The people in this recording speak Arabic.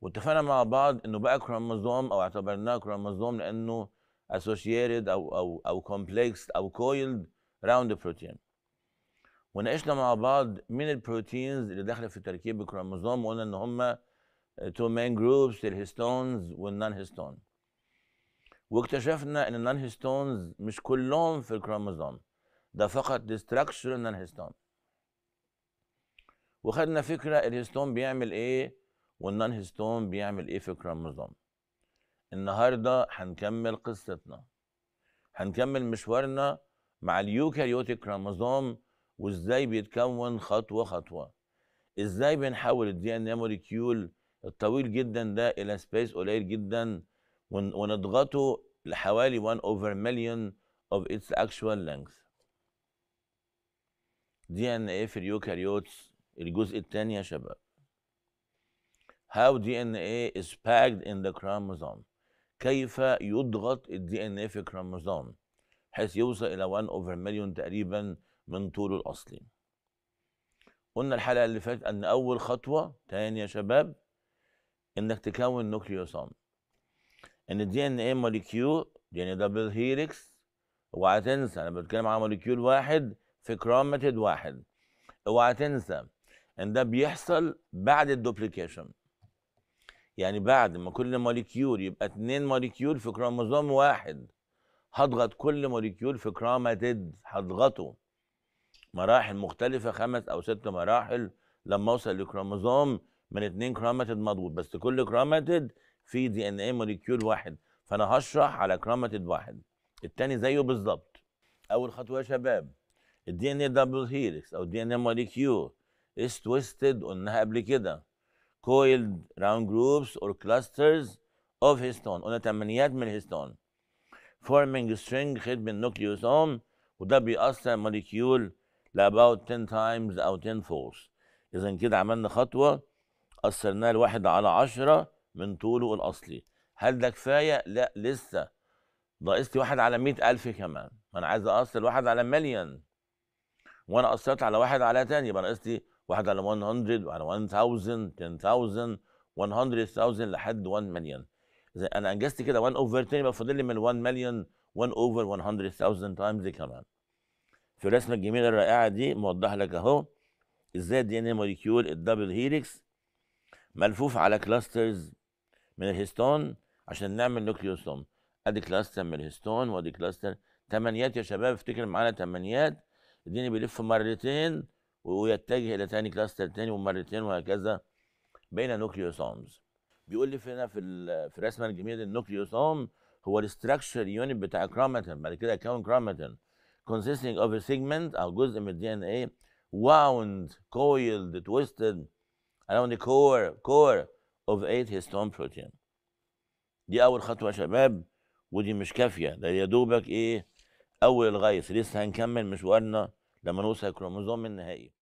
واتفقنا مع بعض انه بقى كروموزوم او اعتبرناه كروموزوم لانه associated او او او complex او coiled راوند بروتين وناقشنا مع بعض مين البروتينز اللي داخله في تركيب الكروموزوم وقلنا ان هم تو مين جروبس الهيستونز والنان هيستون واكتشفنا ان النان هيستونز مش كلهم في الكروموزوم ده فقط ديستراكشن النان هيستون وخدنا فكره الهيستون بيعمل ايه والنان هيستون بيعمل ايه في الكروموزوم النهارده هنكمل قصتنا هنكمل مشوارنا مع اليوكاريوتيك كروموزوم وازاي بيتكون خطوه خطوه ازاي بنحول الدي ان اي موليكيول الطويل جدا ده الى سبيس قليل جدا ونضغطه لحوالي 1 over million of its actual length دي ان ايه في اليوكاريوتس الجزء الثاني يا شباب how DNA is packed in the chromosome كيف يضغط ال DNA إيه في الكروموزوم حيث يوصل الى 1 over مليون تقريبا من طوله الاصلي قلنا الحلقه اللي فاتت ان اول خطوه تاني يا شباب انك تكون نوكليوسوم ان ال DNA molecule يعني دبل هيليكس اوعى تنسى انا بتكلم على موليكيول واحد في كروماتيد واحد اوعى تنسى ان ده بيحصل بعد الدوبليكيشن يعني بعد ما كل موليكيول يبقى اتنين موليكيول في كروموزوم واحد هضغط كل موليكيول في كروماتيد هضغطه مراحل مختلفة خمس أو ست مراحل لما أوصل لكروموزوم من اتنين كروماتيد مضغوط بس كل كروماتيد في دي ان اي موليكيول واحد فأنا هشرح على كروماتيد واحد التاني زيه بالظبط أول خطوة يا شباب الدي ان اي دبل هيلكس أو الدي ان اي موليكيول إز تويستد قلناها قبل كده coiled round groups or clusters of histone قلنا تمنيات من الهيستون forming string head من نوكليوسوم وده بيأثر موليكيول ل about 10 times أو 10 folds إذا كده عملنا خطوة أثرناه لواحد على 10 من طوله الأصلي هل ده كفاية؟ لا لسه ناقص واحد على 100000 كمان ما أنا عايز أأثر واحد على مليون وأنا أثرت على واحد على تاني يبقى ناقصتي واحد على 100 وعلى 1000 10000 100000 لحد 1 مليون اذا انا انجزت كده 1 اوفر 10 يبقى فاضل لي من 1 مليون 1 اوفر 100000 تايمز كمان في الرسمه الجميله الرائعه دي موضح لك اهو ازاي الدي ان اي موليكيول الدبل هيليكس ملفوف على كلاسترز من الهيستون عشان نعمل نوكليوسوم ادي كلاستر من الهيستون وادي كلاستر تمانيات يا شباب افتكر معانا تمانيات اديني إيه بيلف مرتين ويتجه الى تاني كلاستر تاني ومرتين وهكذا بين نوكليوسومز بيقول لي هنا في في الرسمه الجميله النوكليوسوم هو الاستراكشر يونت بتاع كروماتين بعد كده كون كروماتين consisting of a segment او جزء من الدي ان اي wound coiled twisted around the core core of eight histone protein دي اول خطوه يا شباب ودي مش كافيه ده يا دوبك ايه اول الغيث لسه هنكمل مشوارنا لما نوصل الكروموزوم النهائي